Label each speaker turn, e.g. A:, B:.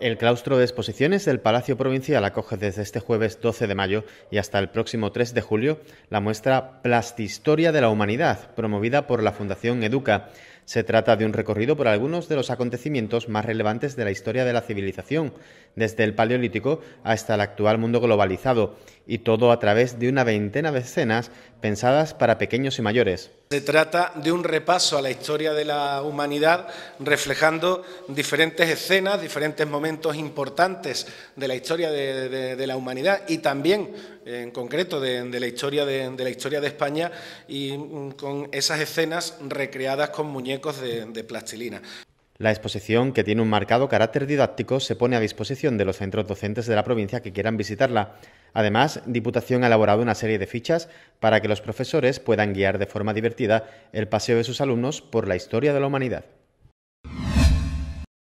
A: El claustro de exposiciones del Palacio Provincial acoge desde este jueves 12 de mayo y hasta el próximo 3 de julio la muestra Plastihistoria de la Humanidad, promovida por la Fundación Educa. Se trata de un recorrido por algunos de los acontecimientos más relevantes de la historia de la civilización, desde el Paleolítico hasta el actual mundo globalizado, y todo a través de una veintena de escenas pensadas para pequeños y mayores.
B: Se trata de un repaso a la historia de la humanidad reflejando diferentes escenas, diferentes momentos importantes de la historia de, la humanidad y también en concreto de, la historia de, la historia de España y mm, con esas escenas recreadas con muñecos de plastilina.
A: La exposición, que tiene un marcado carácter didáctico, se pone a disposición de los centros docentes de la provincia que quieran visitarla. Además, Diputación ha elaborado una serie de fichas para que los profesores puedan guiar de forma divertida el paseo de sus alumnos por la historia de la humanidad.